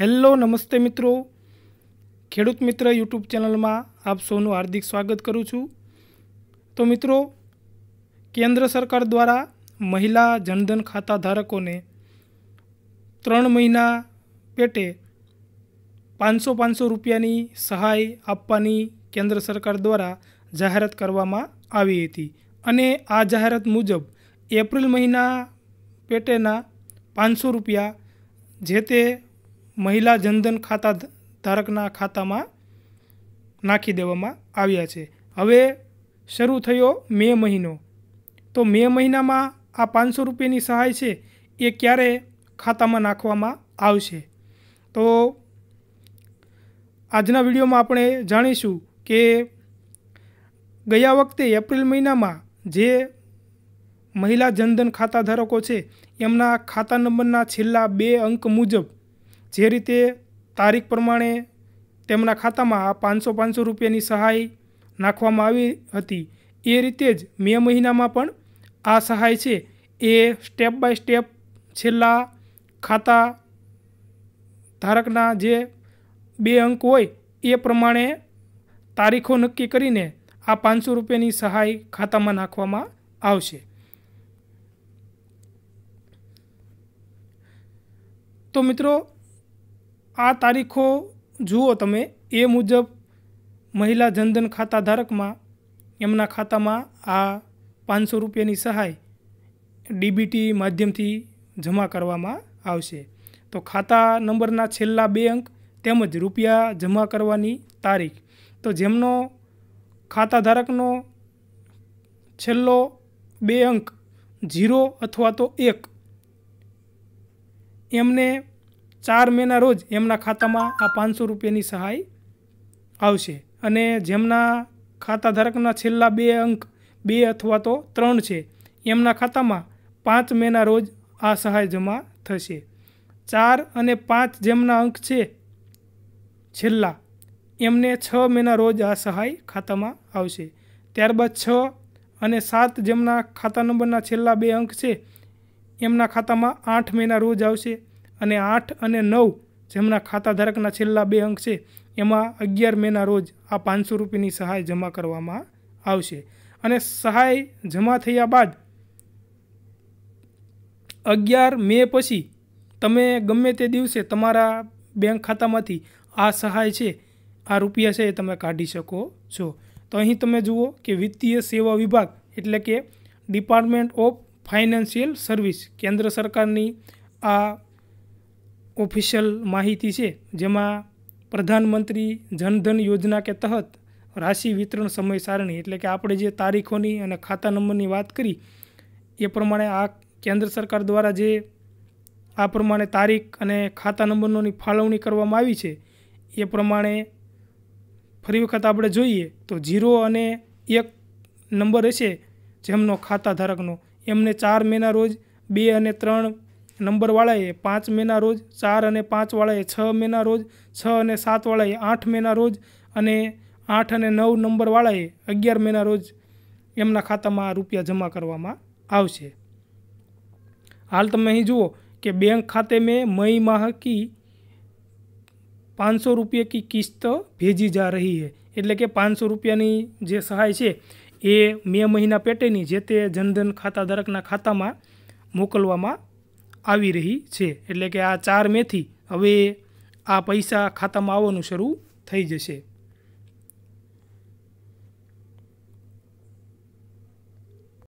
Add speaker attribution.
Speaker 1: hello નમસ્તે મિત્રો ખેડૂત મિત્ર યુટ્યુબ ચેનલમાં આપ સૌનું હાર્દિક સ્વાગત કરું છું તો મિત્રો કેન્દ્ર સરકાર દ્વારા મહિલા જનધન ખાતા ધારકોને ત્રણ મહિના પેટે પાંચસો પાંચસો રૂપિયાની સહાય આપવાની કેન્દ્ર સરકાર દ્વારા જાહેરાત કરવામાં આવી હતી અને આ જાહેરાત મુજબ એપ્રિલ મહિના પેટેના પાંચસો રૂપિયા જે તે મહિલા જનધન ખાતા ધારકના ખાતામાં નાખી દેવામાં આવ્યા છે હવે શરૂ થયો મે મહિનો તો મે મહિનામાં આ પાંચસો રૂપિયાની સહાય છે એ ક્યારે ખાતામાં નાખવામાં આવશે તો આજના વિડીયોમાં આપણે જાણીશું કે ગયા વખતે એપ્રિલ મહિનામાં જે મહિલા જનધન ખાતા ધારકો છે એમના ખાતા નંબરના છેલ્લા બે અંક મુજબ જે રીતે તારીખ પ્રમાણે તેમના ખાતામાં આ પાંચસો પાંચસો રૂપિયાની સહાય નાખવામાં આવી હતી એ રીતે જ મે મહિનામાં પણ આ સહાય છે એ સ્ટેપ બાય સ્ટેપ છેલ્લા ખાતા ધારકના જે બે અંક હોય એ પ્રમાણે તારીખો નક્કી કરીને આ પાંચસો રૂપિયાની સહાય ખાતામાં નાખવામાં આવશે તો મિત્રો આ તારીખો જુઓ તમે એ મુજબ મહિલા જનધન ખાતા ધારકમાં એમના ખાતામાં આ પાંચસો રૂપિયાની સહાય ડીબીટી માધ્યમથી જમા કરવામાં આવશે તો ખાતા નંબરના છેલ્લા બે અંક તેમજ રૂપિયા જમા કરવાની તારીખ તો જેમનો ખાતા ધારકનો છેલ્લો બે અંક ઝીરો અથવા તો એક એમને ચાર મેના રોજ એમના ખાતામાં આ પાંચસો રૂપિયાની સહાય આવશે અને જેમના ખાતા ધારકના છેલ્લા બે અંક બે અથવા તો ત્રણ છે એમના ખાતામાં પાંચ મેના રોજ આ સહાય જમા થશે ચાર અને પાંચ જેમના અંક છે છેલ્લા એમને છ મેના રોજ આ સહાય ખાતામાં આવશે ત્યારબાદ છ અને સાત જેમના ખાતા નંબરના છેલ્લા બે અંક છે એમના ખાતામાં આઠ મહિના રોજ આવશે અને આઠ અને નવ જેમના ખાતા ધારકના છેલ્લા બે અંક છે એમાં અગિયાર મેના રોજ આ પાંચસો રૂપિયાની સહાય જમા કરવામાં આવશે અને સહાય જમા થયા બાદ અગિયાર મે પછી તમે ગમે તે દિવસે તમારા બેંક ખાતામાંથી આ સહાય છે આ રૂપિયા છે એ તમે કાઢી શકો છો તો અહીં તમે જુઓ કે વિત્તીય સેવા વિભાગ એટલે કે ડિપાર્ટમેન્ટ ઓફ ફાઇનાન્શિયલ સર્વિસ કેન્દ્ર સરકારની આ ઓફિશિયલ માહિતી છે જેમાં પ્રધાનમંત્રી જનધન યોજના કે તહત રાશિ વિતરણ સમય સારણી એટલે કે આપણે જે તારીખોની અને ખાતા નંબરની વાત કરી એ પ્રમાણે આ કેન્દ્ર સરકાર દ્વારા જે આ પ્રમાણે તારીખ અને ખાતા નંબરોની ફાળવણી કરવામાં આવી છે એ પ્રમાણે ફરી વખત આપણે જોઈએ તો ઝીરો અને એક નંબર હશે જેમનો ખાતા ધારકનો એમને ચાર મહિના રોજ બે અને ત્રણ નંબરવાળાએ પાંચ મેના રોજ ચાર અને પાંચવાળાએ છ મેના રોજ છ અને સાતવાળાએ આઠ મેના રોજ અને આઠ અને નવ નંબરવાળાએ અગિયાર મેના રોજ એમના ખાતામાં રૂપિયા જમા કરવામાં આવશે હાલ તમે અહીં જુઓ કે બેંક ખાતે મેં મઈ માહ કી પાંચસો રૂપિયા કી કિસ્ત ભેજી જા રહી હે એટલે કે પાંચસો રૂપિયાની જે સહાય છે એ મે મહિના પેટેની જે તે જનધન ખાતા ધારકના ખાતામાં મોકલવામાં આવી રહી છે એટલે કે આ ચાર મેથી હવે આ પૈસા ખાતામાં આવવાનું શરૂ થઈ જશે